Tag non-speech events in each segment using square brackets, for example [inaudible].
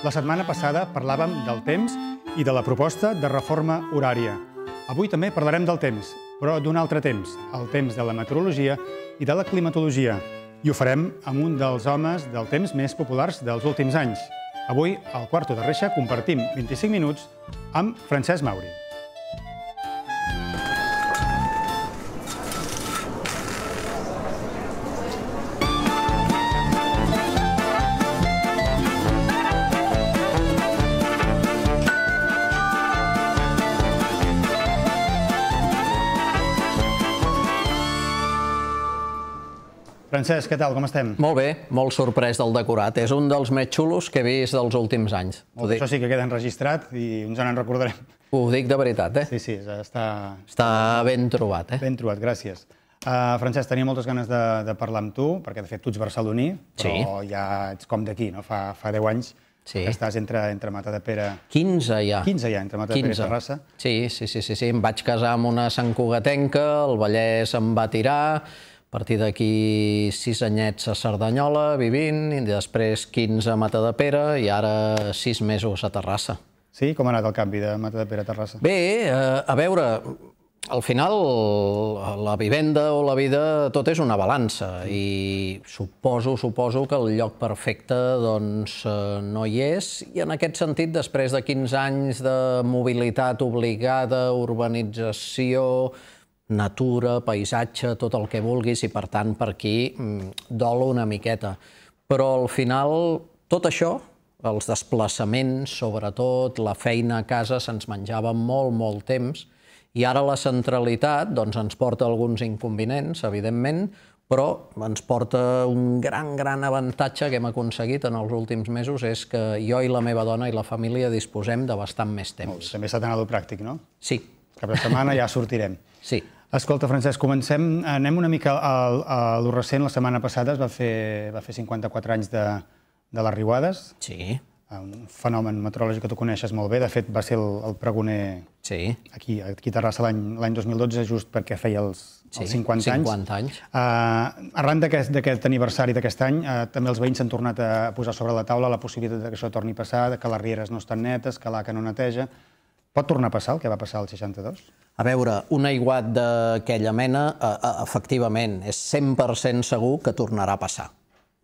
La setmana passada parlàvem del temps i de la proposta de reforma horària. Avui també parlarem del temps, però d'un altre temps, el temps de la meteorologia i de la climatologia. I ho farem amb un dels homes del temps més populars dels últims anys. Avui, al Quarto de Reixa, compartim 25 minuts amb Francesc Mauri. Francesc, què tal, com estem? Molt bé, molt sorprès del decorat. És un dels més xulos que he vist dels últims anys. això sí que queda enregistrat i ens en recordarem. Ho dic de veritat, eh? Sí, sí, està... Està ben trobat, eh? Ben trobat, gràcies. Ah, Francesc, tenia moltes ganes de, de parlar amb tu, perquè de fet tu ets barceloní, però ja ets com d'aquí, no? Fa, fa 10 anys Sí. Estàs entre, entre Pere... 15 ja. 15 ja, entre Matadepera 15. i Terrassa. Sí, sí, sí, sí, sí. Em vaig casar amb una santcugatenca, el Vallès em va tirar, a partir d'aquí, sis anyets a Cerdanyola, vivint, i després 15 a Matadepera i ara sis mesos a Terrassa. Sí? Com ha anat el canvi de Matadepera a Terrassa? Bé, eh, a veure, al final la vivenda o la vida tot és una balança i suposo, suposo que el lloc perfecte doncs, eh, no hi és i en aquest sentit després de 15 anys de mobilitat obligada, urbanització, natura, paisatge, tot el que vulguis, i per tant per aquí mm, dolo una miqueta. Però al final tot això, els desplaçaments, sobretot, la feina a casa, se'ns menjava molt, molt temps, i ara la centralitat doncs, ens porta alguns inconvenients, evidentment, però ens porta un gran, gran avantatge que hem aconseguit en els últims mesos, és que jo i la meva dona i la família disposem de bastant més temps. Molt, també s'ha d'anar pràctic, no? Sí. Cap de setmana ja sortirem. Sí. Escolta, Francesc, comencem. Anem una mica al, a, a lo recent. La setmana passada es va fer, va fer 54 anys de, de les riuades. Sí. Un fenomen meteorològic que tu coneixes molt bé. De fet, va ser el, el pregoner sí. aquí, aquí a Terrassa l'any 2012, just perquè feia els, sí, els 50, 50 anys. anys. Uh, arran d'aquest aniversari d'aquest any, uh, també els veïns s'han tornat a posar sobre la taula la possibilitat que això torni a passar, que les rieres no estan netes, que l'ACA no neteja... Pot tornar a passar el que va passar al 62? A veure, un aiguat d'aquella mena, eh, eh, efectivament, és 100% segur que tornarà a passar.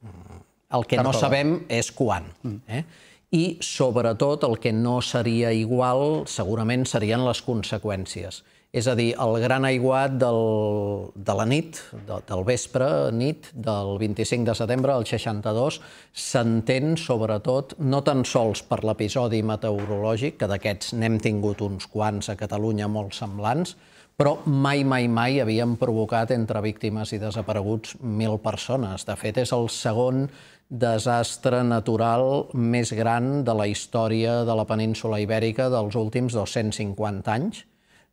Mm. El que no sabem és quan. Mm. Eh? I, sobretot, el que no seria igual segurament serien les conseqüències és a dir, el gran aiguat del, de la nit, de, del vespre, nit, del 25 de setembre al 62, s'entén sobretot no tan sols per l'episodi meteorològic, que d'aquests n'hem tingut uns quants a Catalunya molt semblants, però mai, mai, mai havien provocat entre víctimes i desapareguts mil persones. De fet, és el segon desastre natural més gran de la història de la península ibèrica dels últims 250 anys,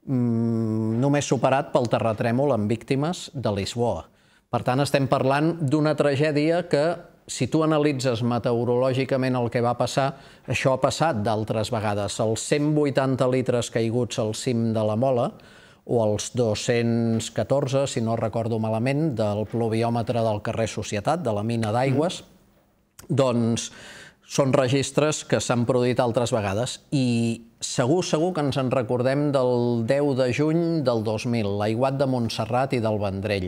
Mm, només superat pel terratrèmol amb víctimes de Lisboa. Per tant, estem parlant d'una tragèdia que, si tu analitzes meteorològicament el que va passar, això ha passat d'altres vegades. Els 180 litres caiguts al cim de la Mola, o els 214, si no recordo malament, del pluviòmetre del carrer Societat, de la mina d'aigües, doncs són registres que s'han produït altres vegades i Segur, segur que ens en recordem del 10 de juny del 2000, l'aiguat de Montserrat i del Vendrell.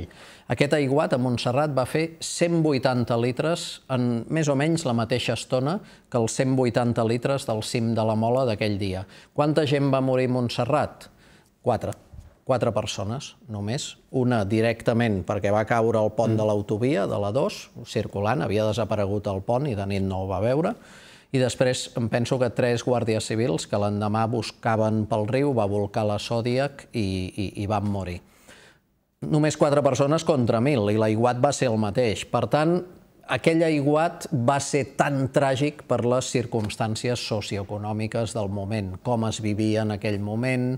Aquest aiguat a Montserrat va fer 180 litres en més o menys la mateixa estona que els 180 litres del cim de la Mola d'aquell dia. Quanta gent va morir a Montserrat? Quatre. Quatre persones, només. Una directament perquè va caure al pont de mm. l'autovia, de la 2, circulant, havia desaparegut el pont i de nit no ho va veure, i després em penso que tres guàrdies civils que l'endemà buscaven pel riu, va volcar la Sòdiac i, i, i van morir. Només quatre persones contra mil, i l'aiguat va ser el mateix. Per tant, aquell aiguat va ser tan tràgic per les circumstàncies socioeconòmiques del moment, com es vivia en aquell moment,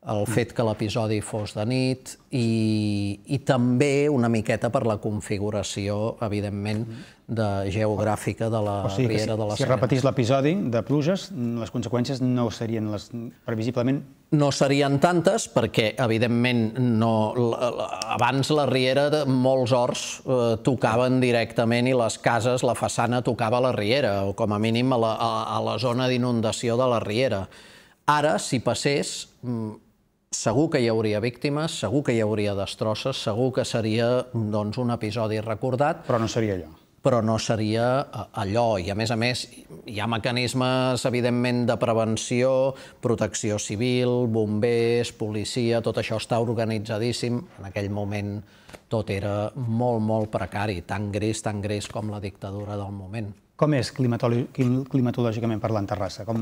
el fet que l'episodi fos de nit i, i també una miqueta per la configuració, evidentment, de geogràfica de la o sigui, Riera si, de la Cera. Si repetís l'episodi de pluges, les conseqüències no serien les, previsiblement... No serien tantes, perquè, evidentment, no, abans la Riera, de molts horts eh, tocaven directament i les cases, la façana tocava la Riera, o com a mínim a la, a, a la zona d'inundació de la Riera. Ara, si passés, mm, segur que hi hauria víctimes, segur que hi hauria destrosses, segur que seria doncs, un episodi recordat. Però no seria allò. Però no seria eh, allò. I, a més a més, hi ha mecanismes, evidentment, de prevenció, protecció civil, bombers, policia, tot això està organitzadíssim. En aquell moment tot era molt, molt precari, tan gris, tan gris com la dictadura del moment. Com és climatològicament parlant Terrassa? Com...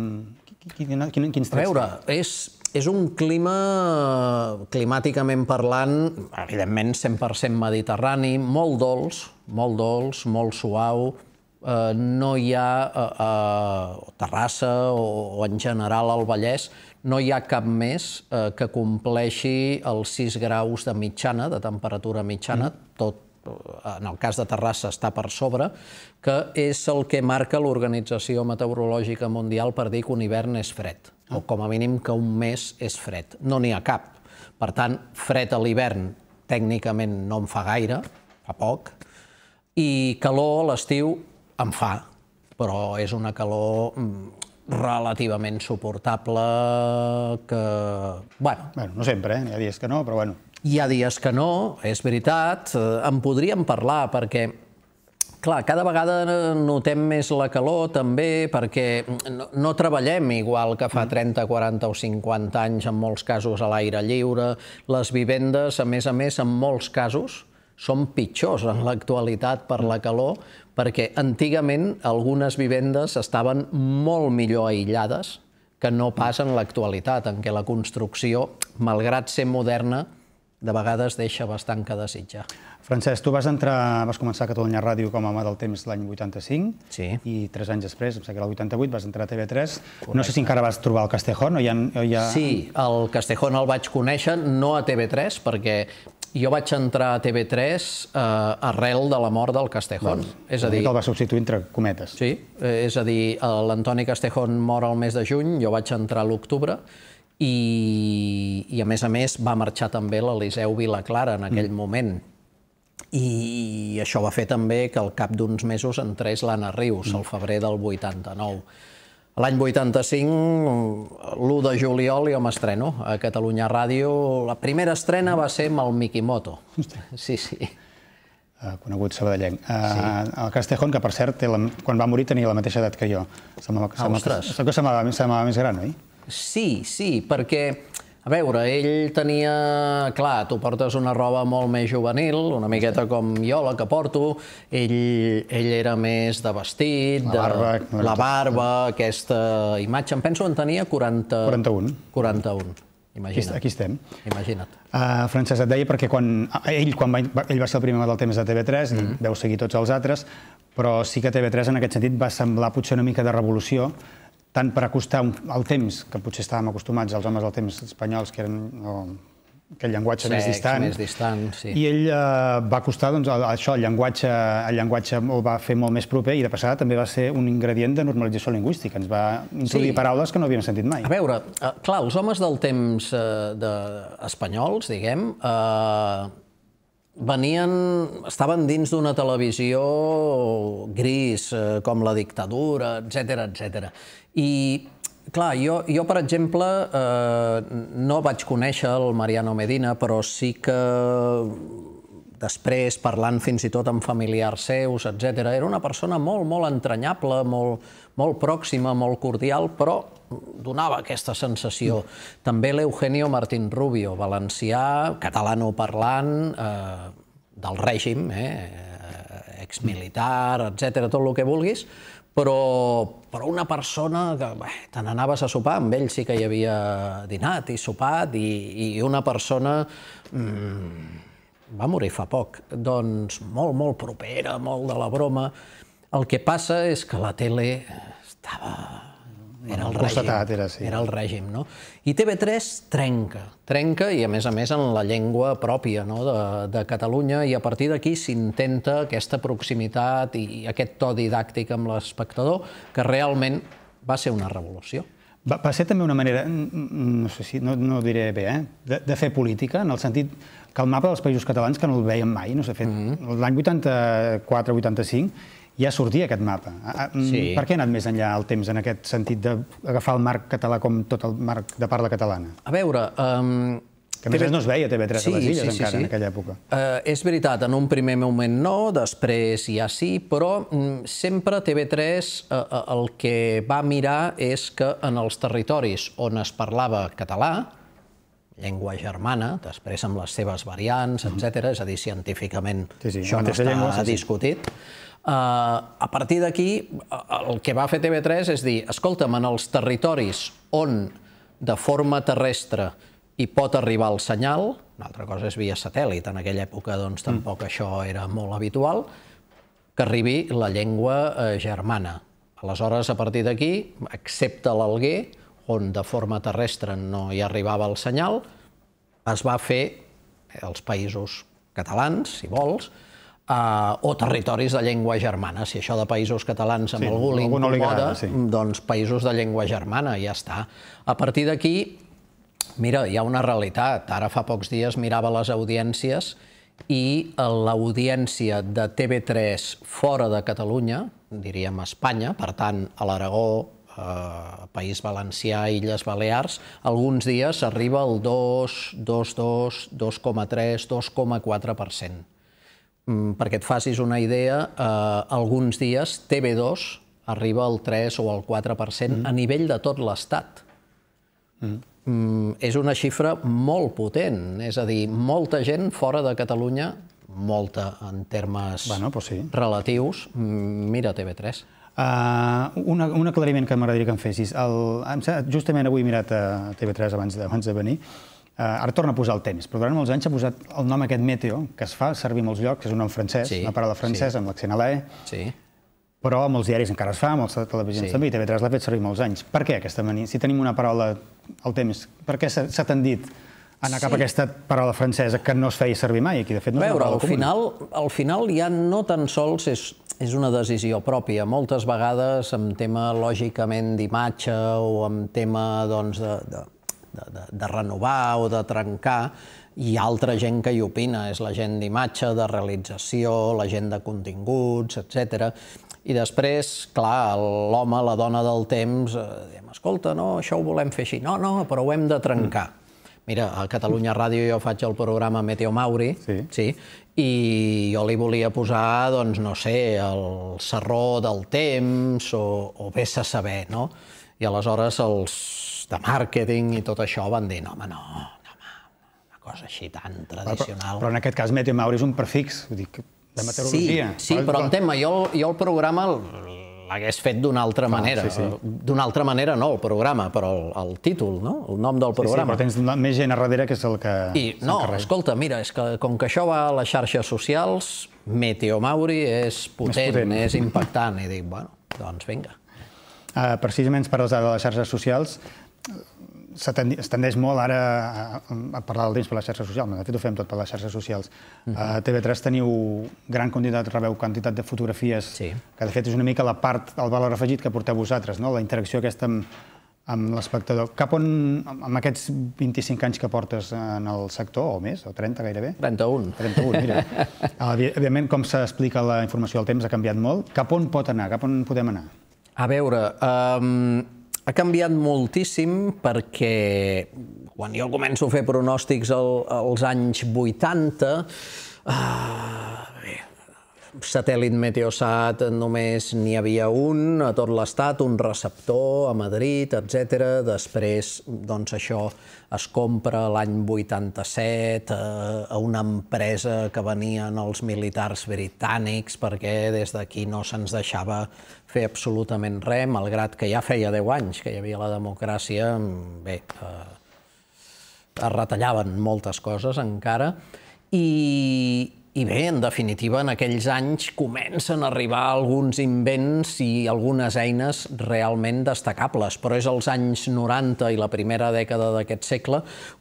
Quins trets? A veure, és, és un clima, climàticament parlant, evidentment 100% mediterrani, molt dolç, molt dolç, molt suau, eh, no hi ha, a eh, eh, Terrassa o, en general al Vallès, no hi ha cap més eh, que compleixi els 6 graus de mitjana, de temperatura mitjana, mm. tot eh, en el cas de Terrassa està per sobre, que és el que marca l'Organització Meteorològica Mundial per dir que un hivern és fred o com a mínim que un mes és fred. No n'hi ha cap. Per tant, fred a l'hivern tècnicament no em fa gaire, fa poc, i calor a l'estiu em fa, però és una calor mm, relativament suportable que... Bueno, bueno no sempre, eh? hi ha dies que no, però bueno. Hi ha dies que no, és veritat. Eh, en podríem parlar perquè clar, cada vegada notem més la calor també perquè no, treballem igual que fa 30, mm. 40 o 50 anys, en molts casos a l'aire lliure. Les vivendes, a més a més, en molts casos, són pitjors en l'actualitat per la calor, perquè antigament algunes vivendes estaven molt millor aïllades que no pas en l'actualitat, en què la construcció, malgrat ser moderna, de vegades deixa bastant que desitjar. Francesc, tu vas entrar, vas començar a Catalunya Ràdio com a home del temps l'any 85 sí. i tres anys després, em sembla que era el 88, vas entrar a TV3. Correcte. No sé si encara vas trobar el Castejón o ja... O ja... Sí, el Castejón el vaig conèixer, no a TV3, perquè jo vaig entrar a TV3 eh, arrel de la mort del Castejón. Doncs, és a dir... Que el va substituir entre cometes. Sí, eh, és a dir, eh, l'Antoni Castejón mor al mes de juny, jo vaig entrar a l'octubre, i, i a més a més va marxar també l'Eliseu Vilaclara en aquell mm. moment i això va fer també que al cap d'uns mesos entrés l'Anna Rius, al febrer del 89. L'any 85, l'1 de juliol, jo m'estreno a Catalunya Ràdio. La primera estrena va ser amb el Mikimoto. Sí, sí. Ah, conegut sabadellenc. Ah, el Castejón, que per cert, quan va morir tenia la mateixa edat que jo. Ah, ostres! Semblava, que semblava més gran, oi? Sí, sí, perquè a veure, ell tenia... Clar, tu portes una roba molt més juvenil, una miqueta com jo la que porto. Ell, ell era més de vestit, la barba, de, la barba aquesta imatge. Em penso en tenia 40... 41. 41. Imagina't. Aquí estem. Imagina't. Uh, Francesc, et deia perquè quan, ah, ell, quan va, ell va ser el primer del temps de TV3, mm -hmm. seguir tots els altres, però sí que TV3 en aquest sentit va semblar potser una mica de revolució, tant per acostar el temps, que potser estàvem acostumats als homes del temps espanyols, que eren aquell llenguatge més distant. Més distant sí. I ell eh, va acostar doncs, això, el llenguatge, el llenguatge el va fer molt més proper i de passada també va ser un ingredient de normalització lingüística. Ens va introduir paraules que no havíem sentit mai. A veure, eh, clar, els homes del temps eh, de, espanyols, diguem, eh, venien, estaven dins d'una televisió gris, eh, com la dictadura, etc etc. I, clar, jo, jo per exemple, eh, no vaig conèixer el Mariano Medina, però sí que després parlant fins i tot amb familiars seus, etc. Era una persona molt, molt entranyable, molt, molt pròxima, molt cordial, però donava aquesta sensació. Mm. També l'Eugenio Martín Rubio, valencià, catalano parlant, eh, del règim, eh, exmilitar, etc., tot el que vulguis, però, però una persona que bé, te n'anaves a sopar, amb ell sí que hi havia dinat i sopat, i, i una persona... Mm, va morir fa poc, doncs molt, molt propera, molt de la broma. El que passa és que la tele estava... Era el règim. Era, sí. era el règim, no? I TV3 trenca, trenca i, a més a més, en la llengua pròpia no? de, de Catalunya i a partir d'aquí s'intenta aquesta proximitat i aquest to didàctic amb l'espectador que realment va ser una revolució. Va, va ser també una manera, no sé si, no, no diré bé, eh? de, de fer política, en el sentit que el mapa dels països catalans, que no el veiem mai, no s'ha fet, mm -hmm. l'any 84-85 ja sortia aquest mapa. Sí. Per què ha anat més enllà el temps en aquest sentit d'agafar el marc català com tot el marc de parla catalana? A veure, um, que a més TV... no es veia TV3 sí, a les Illes sí, sí, encara sí. en aquella època. Uh, és veritat, en un primer moment no, després ja sí, però mm, sempre TV3 uh, eh, eh, el que va mirar és que en els territoris on es parlava català, llengua germana, després amb les seves variants, mm. etc. és a dir, científicament sí, sí, això no està llengua, sí, discutit. Uh, a partir d'aquí, el que va fer TV3 és dir, escolta'm, en els territoris on de forma terrestre hi pot arribar el senyal, una altra cosa és via satèl·lit, en aquella època doncs, mm. tampoc mm. això era molt habitual, que arribi la llengua eh, germana. Aleshores, a partir d'aquí, excepte l'Alguer, on de forma terrestre no hi arribava el senyal, es va fer als eh, països catalans, si vols, eh, o territoris de llengua germana. Si això de països catalans amb sí, algú li incomoda, sí. doncs països de llengua germana, ja està. A partir d'aquí, mira, hi ha una realitat. Ara fa pocs dies mirava les audiències i eh, l'audiència de TV3 fora de Catalunya, diríem Espanya, per tant, a l'Aragó, eh, País Valencià, Illes Balears, alguns dies arriba al 2, 2, 2, 2,3, 2,4%. perquè et facis una idea, eh, alguns dies TV2 arriba al 3 o al 4% mm. a nivell de tot l'Estat. Mm. Mm, és una xifra molt potent, és a dir, molta gent fora de Catalunya, molta en termes bueno, pues doncs sí. relatius, mm, mira TV3. Uh, una, un aclariment que m'agradaria que em fessis. El, justament avui he mirat a eh, TV3 abans de, abans de venir, Uh, ara torna a posar el tennis, però durant molts anys ha posat el nom aquest Meteo, que es fa servir molts llocs, és un nom francès, sí, una paraula francesa sí. amb l'accent a l'E. Sí però amb els diaris encara es fa, amb els televisió sí. també, i TV3 l'ha fet servir molts anys. Per què aquesta mania? Si tenim una paraula al temps, per què s'ha tendit a anar sí. cap a aquesta paraula francesa que no es feia servir mai aquí? De fet, no Veure, al final, al final ja no tan sols és, és una decisió pròpia. Moltes vegades amb tema, lògicament, d'imatge o amb tema doncs, de, de, de, de, de renovar o de trencar, hi ha altra gent que hi opina, és la gent d'imatge, de realització, la gent de continguts, etc. I després, clar, l'home, la dona del temps, eh, diem, escolta, no, això ho volem fer així. No, no, però ho hem de trencar. Mm. Mira, a Catalunya Ràdio jo faig el programa Meteo Mauri, sí. sí, i jo li volia posar, doncs, no sé, el serró del temps o, o vés a saber, no? I aleshores els de màrqueting i tot això van dir, no, home, no, no, home, una cosa així tan tradicional. Però, però, però en aquest cas Meteo Mauri és un prefix, vull dir que de meteorologia. Sí, sí però el tema, jo, jo el programa l'hagués fet d'una altra Clar, manera. Sí, sí. D'una altra manera no el programa, però el, el títol, no? el nom del programa. Sí, sí, però tens més gent a darrere que és el que I, No, escolta, mira, és que com que això va a les xarxes socials, Meteomauri és potent, és, potent. és impactant, i dic, bueno, doncs vinga. Uh, precisament per les de les xarxes socials, es tendeix molt ara eh, a, parlar del temps per les xarxes socials, de fet ho fem tot per les xarxes socials. Mhm. A TV3 teniu gran quantitat, rebeu quantitat de fotografies, que de fet és una mica la part, el valor afegit que porteu vosaltres, no? la interacció aquesta amb, amb l'espectador. Cap on, amb aquests 25 anys que portes en el sector, o més, o 30 gairebé? 31. 31, mira. [laughs] Evidentment, com s'explica la informació del temps ha canviat molt. Cap on pot anar? Cap on podem anar? A veure, ehm, ha canviat moltíssim perquè quan jo començo a fer pronòstics als anys 80, uh, ah, bé, satèl·lit Meteosat només n'hi havia un a tot l'estat, un receptor a Madrid, etc. Després, doncs, això es compra l'any 87 eh, a una empresa que venien els militars britànics perquè des d'aquí no se'ns deixava fer absolutament res, malgrat que ja feia 10 anys que hi havia la democràcia, bé, eh, es retallaven moltes coses encara, i, i bé, en definitiva, en aquells anys comencen a arribar alguns invents i algunes eines realment destacables, però és als anys 90 i la primera dècada d'aquest segle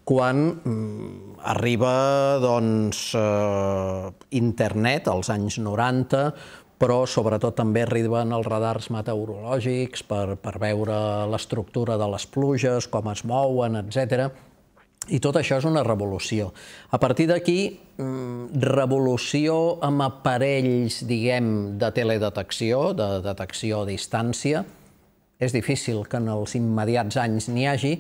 quan mm, arriba doncs, eh, internet, als anys 90, però sobretot també arriben els radars meteorològics per, per veure l'estructura de les pluges, com es mouen, etc. I tot això és una revolució. A partir d'aquí, mm, revolució amb aparells, diguem, de teledetecció, de detecció a distància, és difícil que en els immediats anys n'hi hagi,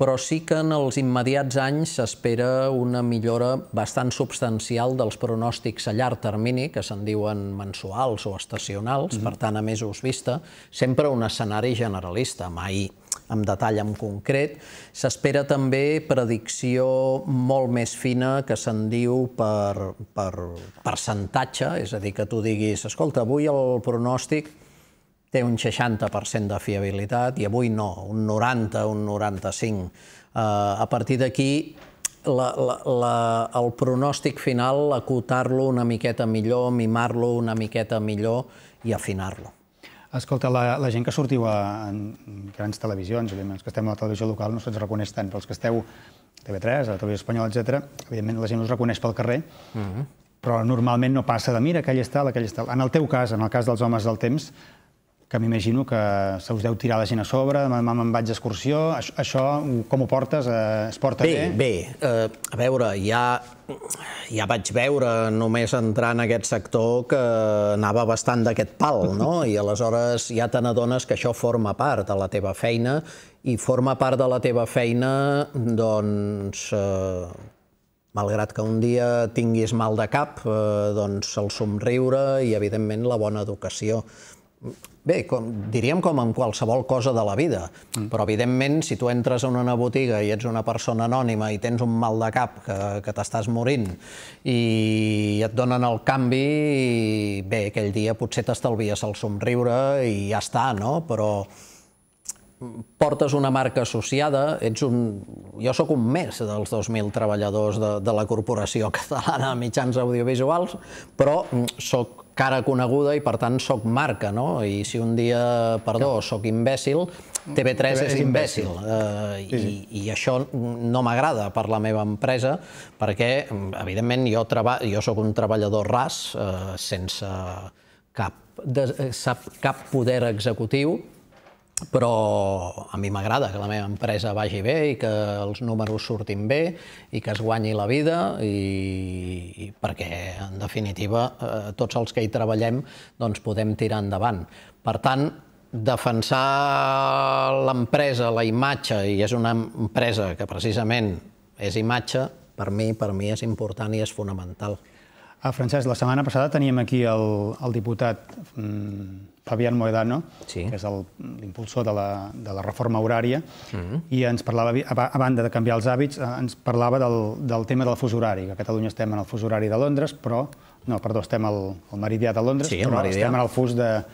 però sí que en els immediats anys s'espera una millora bastant substancial dels pronòstics a llarg termini, que se'n diuen mensuals o estacionals, mm -hmm. per tant, a mesos vista, sempre un escenari generalista, mai amb detall, en concret. S'espera també predicció molt més fina que se'n diu per, per percentatge, és a dir, que tu diguis, escolta, avui el pronòstic té un 60% de fiabilitat i avui no, un 90, un 95. Uh, eh, a partir d'aquí, la, la, la, el pronòstic final, acotar-lo una miqueta millor, mimar-lo una miqueta millor i afinar-lo. Escolta, la, la gent que sortiu a, en grans televisions, els que estem a la televisió local no se'ns reconeix tant, però els que esteu a TV3, a la televisió espanyola, etc., evidentment la gent us reconeix pel carrer, uh mm-hmm. -huh. però normalment no passa de mira, aquell està, aquell està. En el teu cas, en el cas dels homes del temps, que m'imagino que se us deu tirar la gent a sobre, me'n vaig d'excursió, això, com ho portes? Eh, es porta bé? Bé, bé. Eh, a veure, ja, ja vaig veure només entrar en aquest sector que anava bastant d'aquest pal, no? [laughs] I aleshores ja te n'adones que això forma part de la teva feina i forma part de la teva feina, doncs, eh, malgrat que un dia tinguis mal de cap, eh, doncs el somriure i, evidentment, la bona educació. Bé, com, diríem com en qualsevol cosa de la vida, mm. però evidentment si tu entres a una botiga i ets una persona anònima i tens un mal de cap que, que t'estàs morint i et donen el canvi, i, bé, aquell dia potser t'estalvies el somriure i ja està, no? Però portes una marca associada, ets un... jo sóc un més dels 2.000 treballadors de, de la Corporació [laughs] Catalana de Mitjans Audiovisuals, però sóc cara coneguda i per tant sóc marca, no? I si un dia, perdó, sóc imbècil, TV3 és, imbècil. Eh, I, I això no m'agrada per la meva empresa perquè, evidentment, jo, treba... jo sóc un treballador ras, eh, sense cap, eh, cap poder executiu, però a mi m'agrada que la meva empresa vagi bé i que els números surtin bé i que es guanyi la vida i, i perquè, en definitiva, eh, tots els que hi treballem doncs, podem tirar endavant. Per tant, defensar l'empresa, la imatge, i és una empresa que precisament és imatge, per mi, per mi és important i és fonamental. A Francesc, la setmana passada teníem aquí el, el diputat mm, Fabián Moedano, sí. que és l'impulsor de, la, de la reforma horària, mm -hmm. i ens parlava, a, a banda de canviar els hàbits, eh, ens parlava del, del tema del fus horari, que a Catalunya estem en el fus horari de Londres, però... No, perdó, estem al, al meridià de Londres, sí, però estem en el fus de,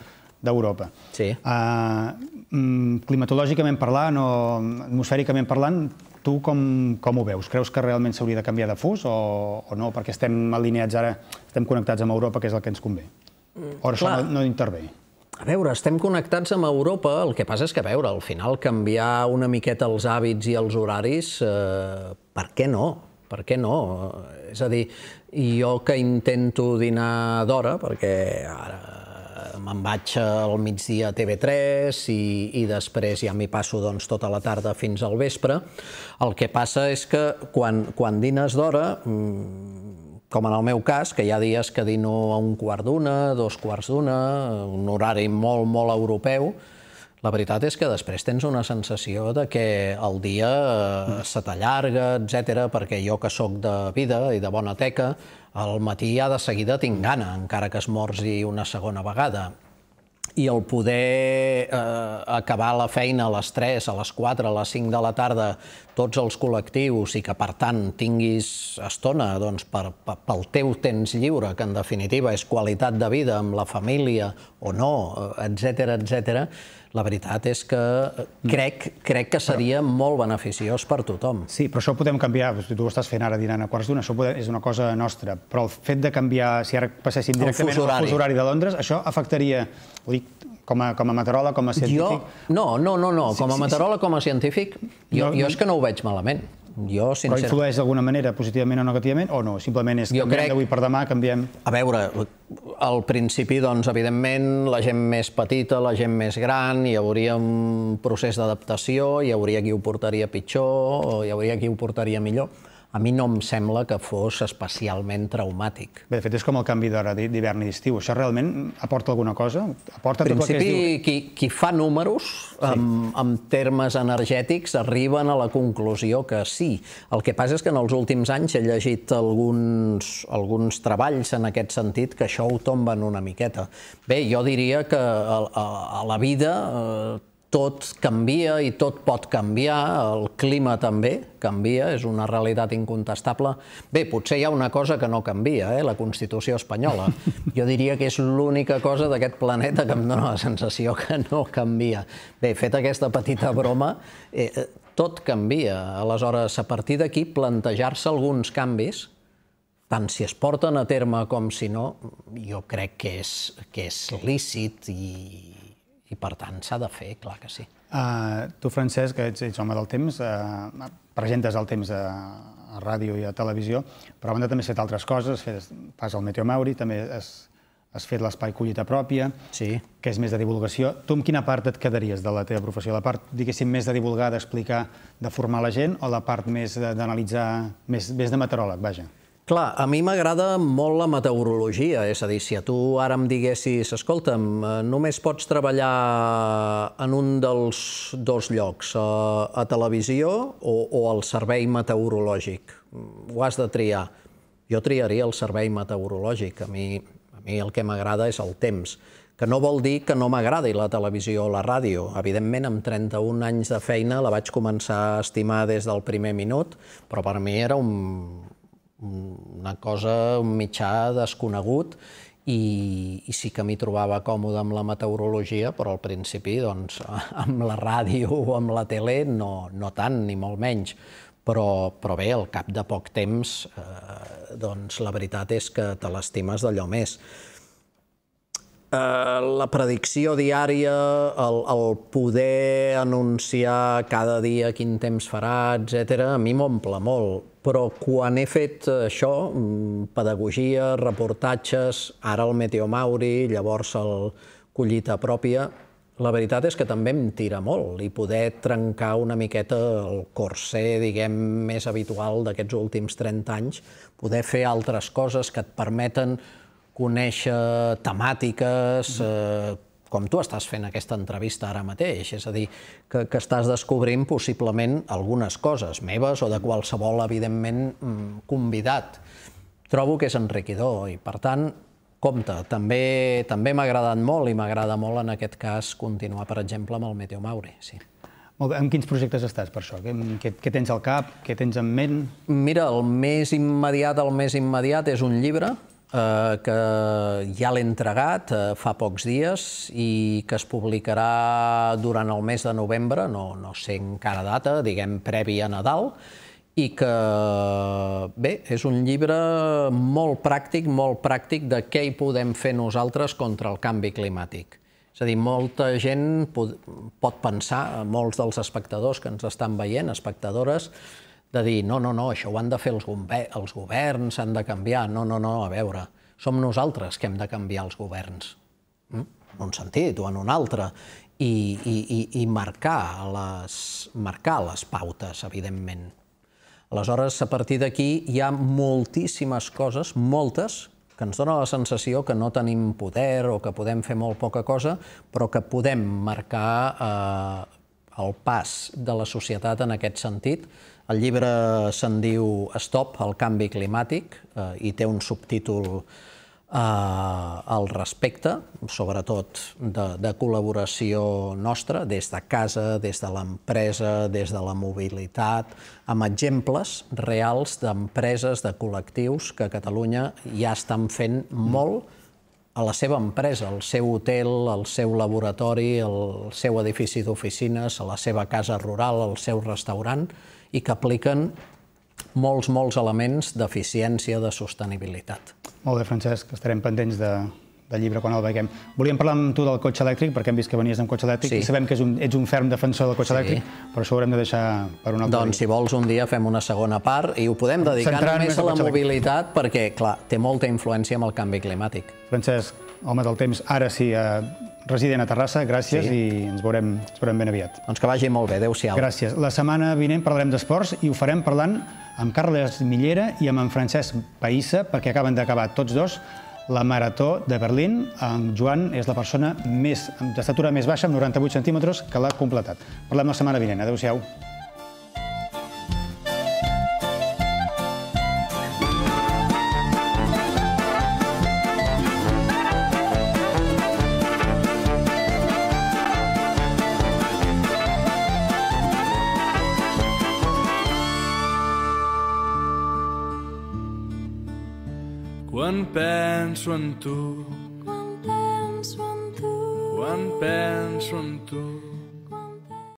d'Europa. Sí. Uh, climatològicament parlant o atmosfèricament parlant, Tu com, com ho veus? Creus que realment s'hauria de canviar de fus o, o no? Perquè estem alineats ara, estem connectats amb Europa, que és el que ens convé. Mm, o això clar. no, no intervé? A veure, estem connectats amb Europa, el que passa és que, a veure, al final canviar una miqueta els hàbits i els horaris, eh, per què no? Per què no? És a dir, jo que intento dinar d'hora, perquè ara me'n vaig al migdia a TV3 i, i després ja m'hi passo doncs, tota la tarda fins al vespre. El que passa és que quan, quan dines d'hora, mm, com en el meu cas, que hi ha dies que dino a un quart d'una, dos quarts d'una, un horari molt, molt europeu, la veritat és que després tens una sensació de que el dia eh, se t'allarga, etc perquè jo que sóc de vida i de bona teca, al matí ja de seguida tinc gana, encara que morsi una segona vegada. I el poder eh, acabar la feina a les 3, a les 4, a les 5 de la tarda, tots els col·lectius, i que per tant tinguis estona doncs, per, per, pel teu temps lliure, que en definitiva és qualitat de vida amb la família o no, etc eh, etcètera la veritat és que eh, crec, crec que seria però... molt beneficiós per tothom. Sí, però això ho podem canviar. Tu ho estàs fent ara dinant a quarts d'una, això és una cosa nostra. Però el fet de canviar, si ara passéssim directament al fus horari de Londres, això afectaria... Ho dic com a, com a meteoròleg, com a científic... Jo, no, no, no, no. com a sí. com a científic, jo, jo és que no ho veig malament. Jo, sense... Però influeix d'alguna manera, positivament o negativament, o no? Simplement és que crec... d'avui per demà, canviem... A veure, al principi, doncs, evidentment, la gent més petita, la gent més gran, hi hauria un procés d'adaptació, hi hauria qui ho portaria pitjor, o hi hauria qui ho portaria millor a mi no em sembla que fos especialment traumàtic. Bé, de fet, és com el canvi d'hora d'hivern i d'estiu. Això realment aporta alguna cosa? Aporta en principi, tot el que es diu... qui, qui fa números sí. amb, amb termes energètics arriben a la conclusió que sí. El que passa és que en els últims anys he llegit alguns, alguns treballs en aquest sentit que això ho tomben una miqueta. Bé, jo diria que a, a, a la vida eh, tot canvia i tot pot canviar, el clima també canvia, és una realitat incontestable. Bé, potser hi ha una cosa que no canvia, eh? la Constitució espanyola. [laughs] Jo diria que és l'única cosa d'aquest planeta que em dóna la sensació que no canvia. Bé, fet aquesta petita broma, eh, eh, tot canvia. Aleshores, a partir d'aquí, plantejar-se alguns canvis, tant si es porten a terme com si no, jo crec que és, que és lícit i i per tant s'ha de fer, clar que sí. Uh, tu, Francesc, que ets, ets home del temps, uh, presentes el temps a, a ràdio i a televisió, però a banda també has fet altres coses, has fet, fas el Meteo Mauri, també has, has fet l'espai collita pròpia, sí. que és més de divulgació. Tu amb quina part et quedaries de la teva professió? La part, diguéssim, més de divulgar, d'explicar, de formar la gent, o la part més d'analitzar, més, més de meteoròleg, vaja? Clar, a mi m'agrada molt la meteorologia, és a dir, si a tu ara em diguessis, escolta'm, eh, només pots treballar en un dels dos llocs, a, eh, a televisió o, o al servei meteorològic, ho has de triar. Jo triaria el servei meteorològic, a mi, a mi el que m'agrada és el temps, que no vol dir que no m'agradi la televisió o la ràdio. Evidentment, amb 31 anys de feina la vaig començar a estimar des del primer minut, però per mi era un, Mm, una cosa, un mitjà desconegut, i, i sí que m'hi trobava còmode amb la meteorologia, però al principi doncs, [laughs] amb la ràdio o amb la tele no, no tant, ni molt menys. Però, però bé, al cap de poc temps, eh, doncs la veritat és que te l'estimes d'allò més. Eh, la predicció diària, el, el poder anunciar cada dia quin temps farà, etc., a mi m'omple molt, però quan he fet eh, això, mm, pedagogia, reportatges, ara el Meteo Mauri, llavors el Collita Pròpia, la veritat és que també em tira molt i poder trencar una miqueta el corser, diguem, més habitual d'aquests últims 30 anys, poder fer altres coses que et permeten conèixer temàtiques, eh, com tu estàs fent aquesta entrevista ara mateix, és a dir, que, que estàs descobrint possiblement algunes coses meves o de qualsevol, evidentment, mm, convidat. Trobo que és enriquidor i, per tant, compte, també, també m'ha agradat molt i m'agrada molt en aquest cas continuar, per exemple, amb el Meteo Mauri. Sí. Molt bé. En quins projectes estàs per això? Què, què, què tens al cap? Què tens en ment? Mira, el més immediat, el més immediat és un llibre Eh, que ja l'he entregat eh, fa pocs dies i que es publicarà durant el mes de novembre, no, no sé encara data, diguem previ a Nadal, i que, bé, és un llibre molt pràctic, molt pràctic de què hi podem fer nosaltres contra el canvi climàtic. És a dir, molta gent pot, pot pensar, molts dels espectadors que ens estan veient, espectadores, de dir no, no, no, això ho han de fer els, els governs, s'han de canviar. No, no, no, a veure, som nosaltres que hem de canviar els governs. Mm? En un sentit o en un altre. I, i, i, i marcar, les, marcar les pautes, evidentment. Aleshores, a partir d'aquí hi ha moltíssimes coses, moltes, que ens dona la sensació que no tenim poder o que podem fer molt poca cosa, però que podem marcar eh, el pas de la societat en aquest sentit, el llibre se'n diu Stop al canvi climàtic eh, i té un subtítol eh, al respecte, sobretot de, de col·laboració nostra, des de casa, des de l'empresa, des de la mobilitat, amb exemples reals d'empreses, de col·lectius que a Catalunya ja estan fent molt a la seva empresa, al seu hotel, al seu laboratori, al seu edifici d'oficines, a la seva casa rural, al seu restaurant, i que apliquen molts, molts elements d'eficiència, de sostenibilitat. Molt bé, Francesc, estarem pendents de, del llibre quan el veiem. Volíem parlar amb tu del cotxe elèctric, perquè hem vist que venies amb cotxe elèctric sí. i sabem que és un, ets un ferm defensor del cotxe sí. elèctric, però això ho haurem de deixar per una altra Doncs, si vols, un dia fem una segona part i ho podem dedicar Centrant només a la mobilitat, elèctric. perquè, clar, té molta influència amb el canvi climàtic. Francesc, home del temps, ara sí, eh, resident a Terrassa, gràcies sí. i ens veurem, ens veurem ben aviat. Doncs que vagi molt bé, adeu-siau. Gràcies. La setmana vinent parlarem d'esports i ho farem parlant amb Carles Millera i amb en Francesc Païssa, perquè acaben d'acabar tots dos la Marató de Berlín. En Joan és la persona més, d'estatura més baixa, amb 98 centímetres, que l'ha completat. Parlem la setmana vinent. Adéu-siau. To.